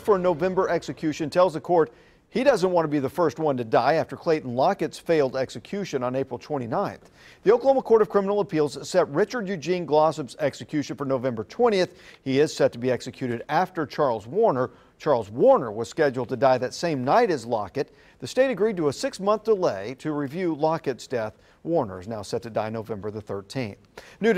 for November execution tells the court he doesn't want to be the first one to die after Clayton Lockett's failed execution on April 29th. The Oklahoma Court of Criminal Appeals set Richard Eugene Glossop's execution for November 20th. He is set to be executed after Charles Warner. Charles Warner was scheduled to die that same night as Lockett. The state agreed to a six month delay to review Lockett's death. Warner is now set to die November the 13th. New